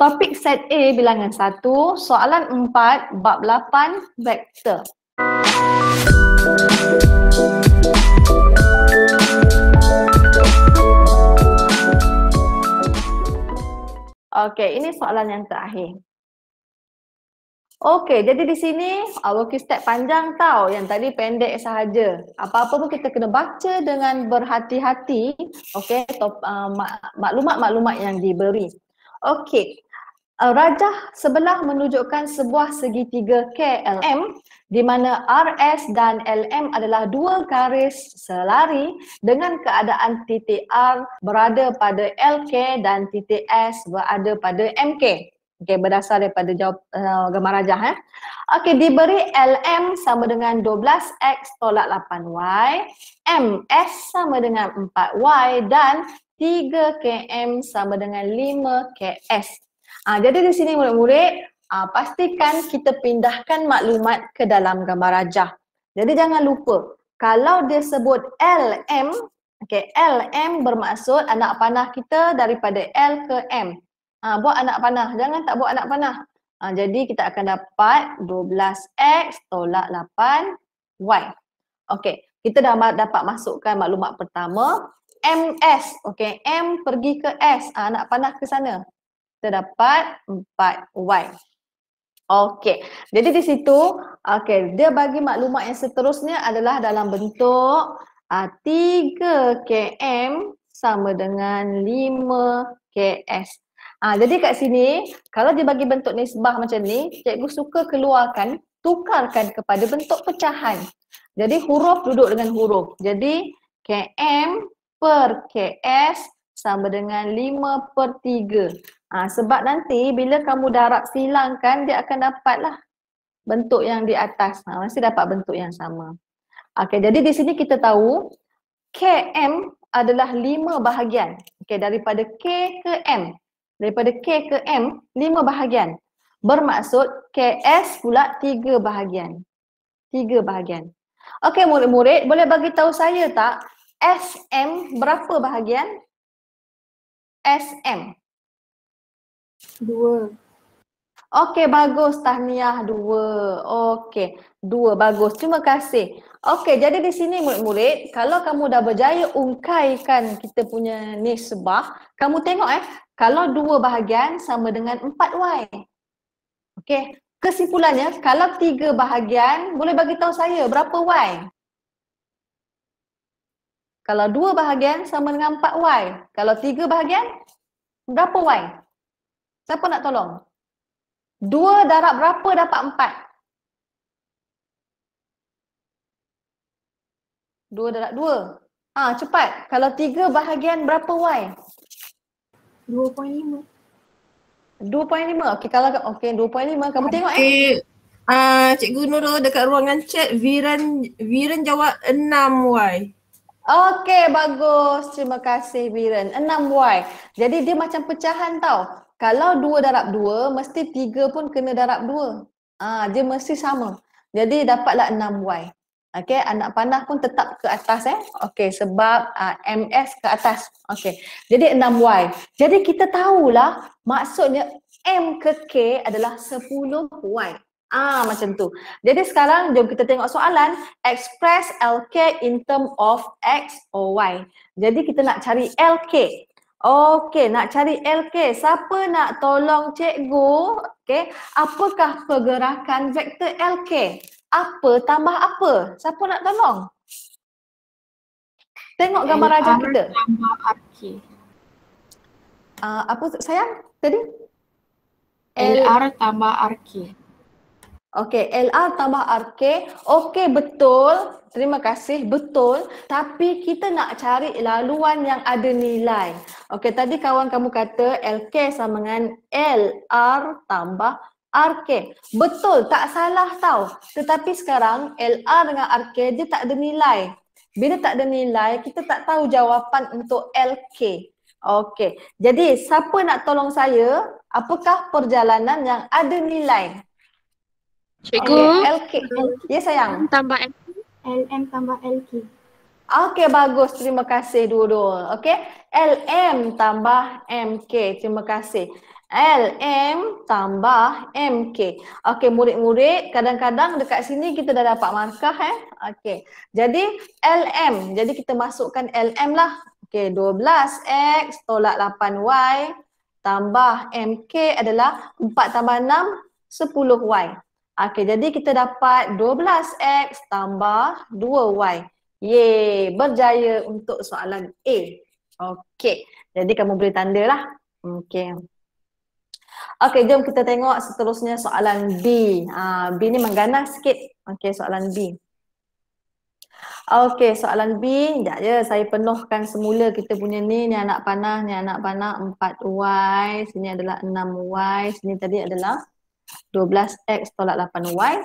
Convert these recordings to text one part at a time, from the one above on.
Topik set A bilangan 1, soalan 4, bab 8, vektor. Okey, ini soalan yang terakhir. Okey, jadi di sini uh, our key step panjang tau yang tadi pendek sahaja. Apa-apa pun kita kena baca dengan berhati-hati, okey, uh, maklumat-maklumat yang diberi. Okey, Uh, rajah sebelah menunjukkan sebuah segitiga KLM di mana RS dan LM adalah dua garis selari dengan keadaan titik R berada pada LK dan titik S berada pada MK. Okey berdasar daripada jawab uh, gambar rajah eh. Okey diberi LM sama dengan 12x tolak 8y, MS sama dengan 4y dan 3 km sama dengan 5 KS. Ha, jadi di sini murid-murid ha, pastikan kita pindahkan maklumat ke dalam gambar rajah. Jadi jangan lupa kalau dia sebut LM, okay, LM bermaksud anak panah kita daripada L ke M. Ha, buat anak panah, jangan tak buat anak panah. Ha, jadi kita akan dapat 12X tolak 8Y. Okey, kita dah dapat masukkan maklumat pertama. MS, okey, M pergi ke S, ha, anak panah ke sana kita dapat 4Y. Okey. Jadi di situ, okey, dia bagi maklumat yang seterusnya adalah dalam bentuk uh, 3 km sama dengan 5 KS. Ah, jadi kat sini, kalau dia bagi bentuk nisbah macam ni, cikgu suka keluarkan, tukarkan kepada bentuk pecahan. Jadi huruf duduk dengan huruf. Jadi KM per KS sama dengan 5 per Ha, sebab nanti bila kamu darab silang kan dia akan dapatlah bentuk yang di atas. Ha, masih dapat bentuk yang sama. Okey, jadi di sini kita tahu KM adalah lima bahagian. Okey, daripada K ke M. Daripada K ke M, lima bahagian. Bermaksud KS pula tiga bahagian. Tiga bahagian. Okey, murid-murid boleh bagi tahu saya tak SM berapa bahagian? SM. Dua. Okey, bagus. Tahniah dua. Okey, dua. Bagus. Terima kasih. Okey, jadi di sini murid-murid, kalau kamu dah berjaya ungkaikan kita punya nisbah, kamu tengok eh, kalau dua bahagian sama dengan empat Y. Okey, kesimpulannya, kalau tiga bahagian, boleh bagi tahu saya berapa Y? Kalau dua bahagian sama dengan empat Y. Kalau tiga bahagian, berapa Y? Berapa Siapa nak tolong? Dua darab berapa dapat empat? Dua darab dua. Ah ha, cepat. Kalau tiga bahagian berapa Y? Dua 2.5 Okey kalau okey lima kamu tengok okay. eh. Ah uh, cikgu Nurul dekat ruangan chat Viren Viren jawab 6Y. Okey bagus. Terima kasih Viren. 6Y. Jadi dia macam pecahan tau kalau dua darab dua, mesti tiga pun kena darab dua. Ah, dia mesti sama. Jadi dapatlah 6Y. Okey, anak panah pun tetap ke atas eh. Okey, sebab uh, ah, MS ke atas. Okey. Jadi 6Y. Jadi kita tahulah maksudnya M ke K adalah 10Y. Ah, macam tu. Jadi sekarang jom kita tengok soalan. Express LK in term of X or Y. Jadi kita nak cari LK. Okey, nak cari LK. Siapa nak tolong cikgu? Okey, apakah pergerakan vektor LK? Apa tambah apa? Siapa nak tolong? Tengok gambar LR rajah kita. tambah RK. Uh, ah, apa sayang tadi? LR tambah RK. Okey, LR tambah RK. Okey, betul. Terima kasih. Betul. Tapi kita nak cari laluan yang ada nilai. Okey, tadi kawan kamu kata LK sama dengan LR tambah RK. Betul. Tak salah tau. Tetapi sekarang LR dengan RK dia tak ada nilai. Bila tak ada nilai, kita tak tahu jawapan untuk LK. Okey. Jadi, siapa nak tolong saya? Apakah perjalanan yang ada nilai? Cikgu. Okay, LK. Ya yeah, sayang. LM tambah LK. LM tambah LK. Okey bagus. Terima kasih dua-dua. Okey. LM tambah MK. Terima kasih. LM tambah MK. Okey murid-murid kadang-kadang dekat sini kita dah dapat markah eh. Okey. Jadi LM. Jadi kita masukkan LM lah. Okey 12X tolak 8Y tambah MK adalah 4 tambah 6 10Y. Okey, jadi kita dapat 12x tambah 2y. Yeay, berjaya untuk soalan A. Okey, jadi kamu boleh tandalah. Okey. Okey, jom kita tengok seterusnya soalan B. Uh, B ni mengganas sikit. Okey, soalan B. Okey, soalan B. Sekejap je, saya penuhkan semula kita punya ni. Ni anak panah, ni anak panah. 4y, sini adalah 6y. Sini tadi adalah 12x tolak 8y.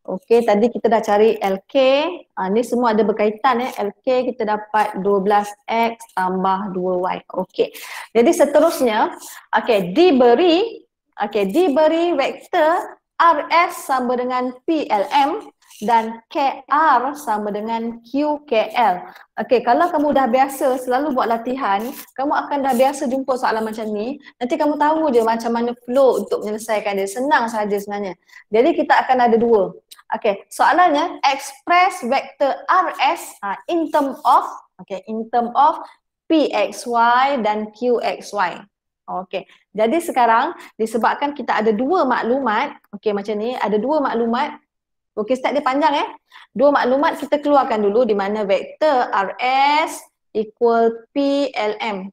Okey, tadi kita dah cari LK. Uh, ah, ni semua ada berkaitan ya. Eh. LK kita dapat 12x tambah 2y. Okey. Jadi seterusnya, okey, diberi okey, diberi vektor RS sama dengan PLM dan KR sama dengan QKL. Okey, kalau kamu dah biasa selalu buat latihan, kamu akan dah biasa jumpa soalan macam ni. Nanti kamu tahu je macam mana flow untuk menyelesaikan dia. Senang saja sebenarnya. Jadi kita akan ada dua. Okey, soalannya express vector RS uh, ah, in term of okey, in term of PXY dan QXY. Okey. Jadi sekarang disebabkan kita ada dua maklumat, okey macam ni, ada dua maklumat Okey, start dia panjang eh. Dua maklumat kita keluarkan dulu di mana vektor RS equal PLM.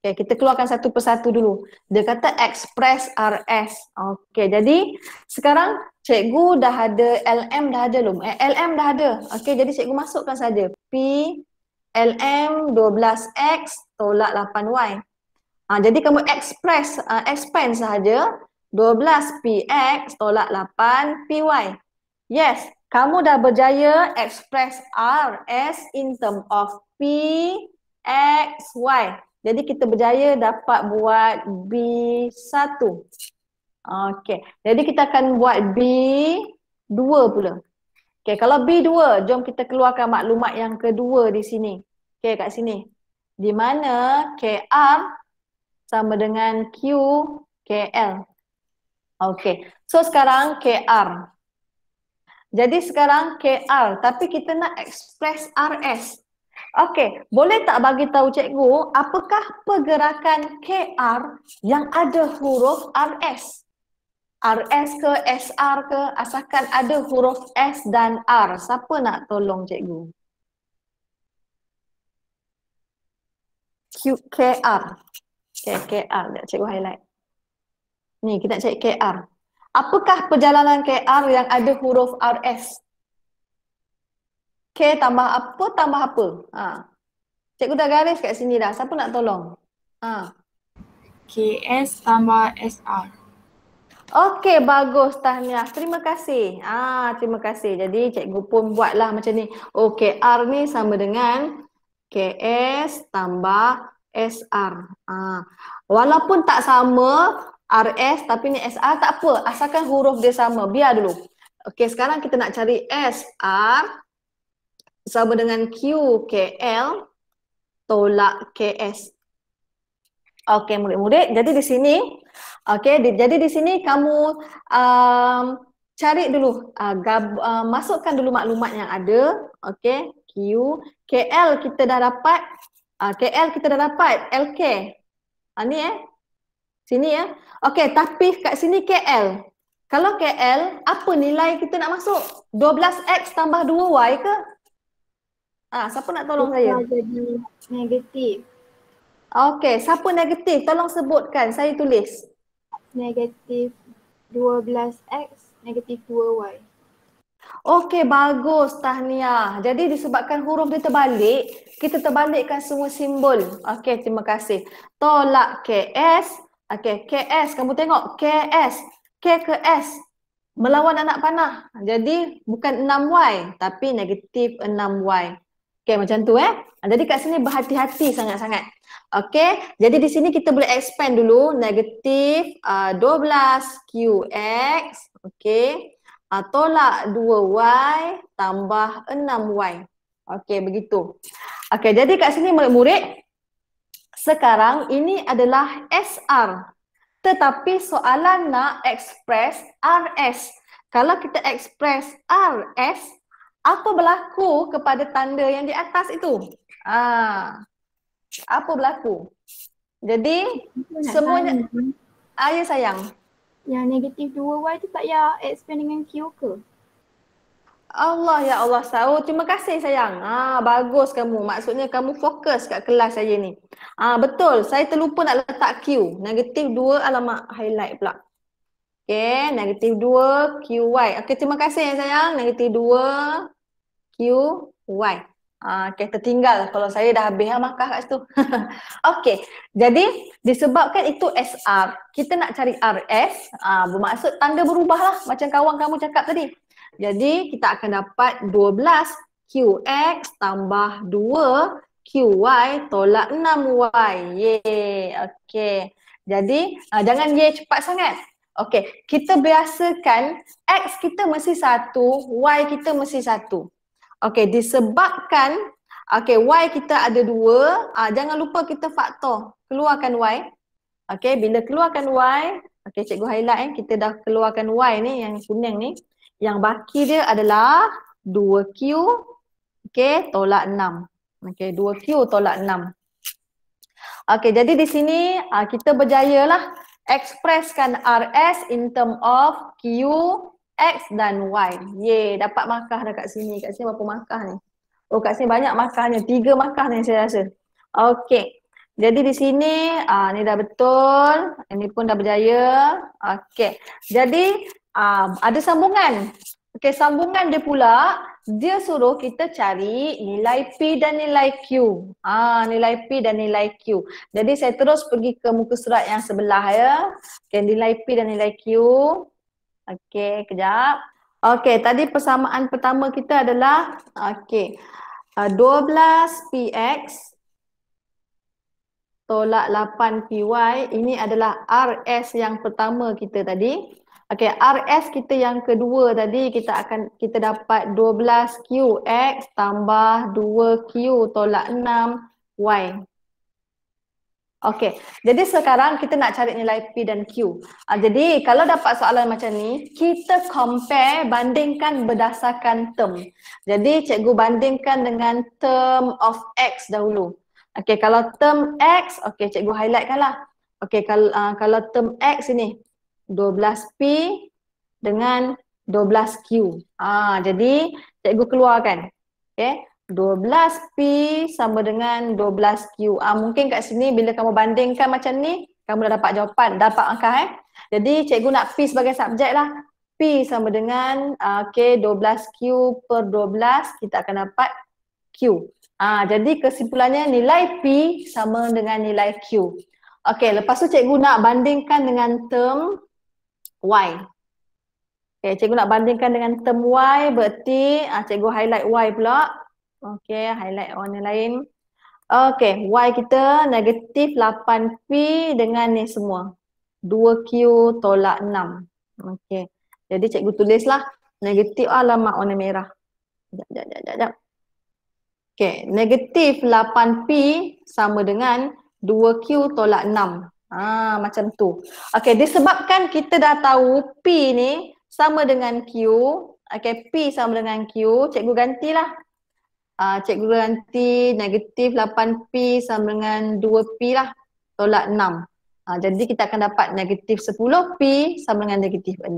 Okey, kita keluarkan satu persatu dulu. Dia kata express RS. Okey, jadi sekarang cikgu dah ada LM dah ada belum? Eh, LM dah ada. Okey, jadi cikgu masukkan saja P LM 12X tolak 8Y. Ha, jadi kamu express, uh, expand sahaja 12PX tolak 8PY. Yes, kamu dah berjaya express R as in term of P X Y. Jadi kita berjaya dapat buat B1. Okay, Jadi kita akan buat B2 pula. Okay, kalau B2, jom kita keluarkan maklumat yang kedua di sini. Okay, kat sini. Di mana KR sama dengan Q KL. Okey. So sekarang KR. Jadi sekarang KR tapi kita nak express RS. Okey, boleh tak bagi tahu cikgu apakah pergerakan KR yang ada huruf RS? RS ke SR ke asalkan ada huruf S dan R. Siapa nak tolong cikgu? QKR. KKR, cikgu highlight. Ni kita nak cek KR. Apakah perjalanan KR yang ada huruf RS? K tambah apa, tambah apa? Ha. Cikgu dah garis kat sini dah. Siapa nak tolong? Ha. KS tambah SR. Okey, bagus. Tahniah. Terima kasih. Ah, ha, Terima kasih. Jadi cikgu pun buatlah macam ni. Okey, oh, R ni sama dengan KS tambah SR. Ha. Walaupun tak sama, RS tapi ni SR tak apa. Asalkan huruf dia sama. Biar dulu. Okey, sekarang kita nak cari SR sama dengan QKL tolak KS. Okey, murid-murid. Jadi di sini, okey, di, jadi di sini kamu um, cari dulu, uh, gab, uh, masukkan dulu maklumat yang ada. Okey, Q, KL kita dah dapat. Uh, KL kita dah dapat. LK. Uh, ah, ni eh, Sini ya. Okey, tapi kat sini KL. Kalau KL, apa nilai kita nak masuk? 12X tambah 2Y ke? Ah, siapa nak tolong saya? Jadi negatif. Okey, siapa negatif? Tolong sebutkan, saya tulis. Negatif 12X, negatif 2Y. Okey, bagus. Tahniah. Jadi disebabkan huruf dia terbalik, kita terbalikkan semua simbol. Okey, terima kasih. Tolak KS, Okey, KS kamu tengok KS, K ke S melawan anak panah. Jadi bukan 6Y tapi negatif 6Y. Okey macam tu eh. Jadi kat sini berhati-hati sangat-sangat. Okey, jadi di sini kita boleh expand dulu negatif uh, 12 QX. Okey, uh, tolak 2Y tambah 6Y. Okey, begitu. Okey, jadi kat sini murid-murid sekarang ini adalah SR. Tetapi soalan nak express RS. Kalau kita express RS, apa berlaku kepada tanda yang di atas itu? Ah, Apa berlaku? Jadi semuanya ayah ah, ya, sayang. Yang negatif 2Y tu tak payah explain dengan Q ke? Allah ya Allah tahu. Oh, terima kasih sayang. Ah bagus kamu. Maksudnya kamu fokus kat kelas saya ni. Ah betul. Saya terlupa nak letak Q. Negatif 2 alamat highlight pula. Okay, negatif 2 QY. Okay, terima kasih ya sayang. Negatif 2 QY. Ah, okay, tertinggal lah kalau saya dah habis ya, markah kat situ. okay, jadi disebabkan itu SR, kita nak cari RS. Ah, bermaksud tanda berubah lah macam kawan kamu cakap tadi. Jadi kita akan dapat 12 QX tambah 2 QY tolak 6Y. Yeay. Okay. Jadi uh, jangan ye cepat sangat. Okay. Kita biasakan X kita mesti satu, Y kita mesti satu. Okay. Disebabkan okay, Y kita ada dua, uh, jangan lupa kita faktor. Keluarkan Y. Okay. Bila keluarkan Y, okay, cikgu highlight eh, kita dah keluarkan Y ni yang kuning ni. Yang baki dia adalah 2Q okay, tolak 6. Okay, 2Q tolak 6. Okay, jadi di sini uh, kita berjaya lah ekspreskan RS in term of Q, X dan Y. Yeay, dapat markah dah kat sini. Kat sini berapa markah ni? Oh, kat sini banyak markahnya. Tiga markah ni saya rasa. Okay. Jadi di sini, uh, ni dah betul. Ini pun dah berjaya. okey Jadi um, ada sambungan. Okey, sambungan dia pula, dia suruh kita cari nilai P dan nilai Q. Ah, nilai P dan nilai Q. Jadi saya terus pergi ke muka surat yang sebelah ya. Okey, nilai P dan nilai Q. Okey, kejap. Okey, tadi persamaan pertama kita adalah okey. Uh, 12px tolak 8py ini adalah RS yang pertama kita tadi. Okey, RS kita yang kedua tadi kita akan kita dapat 12QX tambah 2Q tolak 6Y. Okey, jadi sekarang kita nak cari nilai P dan Q. Uh, jadi kalau dapat soalan macam ni, kita compare bandingkan berdasarkan term. Jadi cikgu bandingkan dengan term of X dahulu. Okey, kalau term X, okay cikgu highlightkanlah. Okay, kalau uh, kalau term X ini, 12P dengan 12Q. Ah, ha, jadi cikgu keluarkan. Okay. 12P sama dengan 12Q. Ah, ha, mungkin kat sini bila kamu bandingkan macam ni, kamu dah dapat jawapan, dapat angka eh. Jadi cikgu nak P sebagai subjek lah. P sama dengan uh, okay, 12Q per 12, kita akan dapat Q. Ah, jadi kesimpulannya nilai P sama dengan nilai Q. Okey, lepas tu cikgu nak bandingkan dengan term Y. Okay, cikgu nak bandingkan dengan term Y berarti uh, cikgu highlight Y pula. Okay, highlight warna lain. Okay, Y kita negatif 8P dengan ni semua. 2Q tolak 6. Okay, jadi cikgu tulislah negatif ah, alamat warna merah. Sekejap, sekejap, sekejap, sekejap. Okay, negatif 8P sama dengan 2Q tolak 6. Ah macam tu. Okey disebabkan kita dah tahu P ni sama dengan Q. Okey P sama dengan Q. Cikgu gantilah. Ah cikgu ganti negatif 8P sama dengan 2P lah. Tolak 6. Ha, ah, jadi kita akan dapat negatif 10P sama dengan negatif 6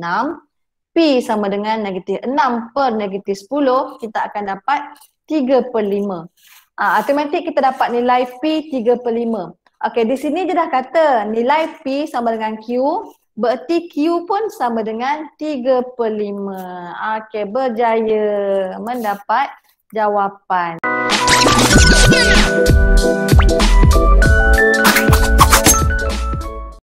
P sama dengan negatif 6 per negatif 10 Kita akan dapat 3 per 5 ha, ah, Automatik kita dapat nilai P 3 per Okay, di sini je dah kata nilai P sama dengan Q Berarti Q pun sama dengan 3 per 5 Okay, berjaya mendapat jawapan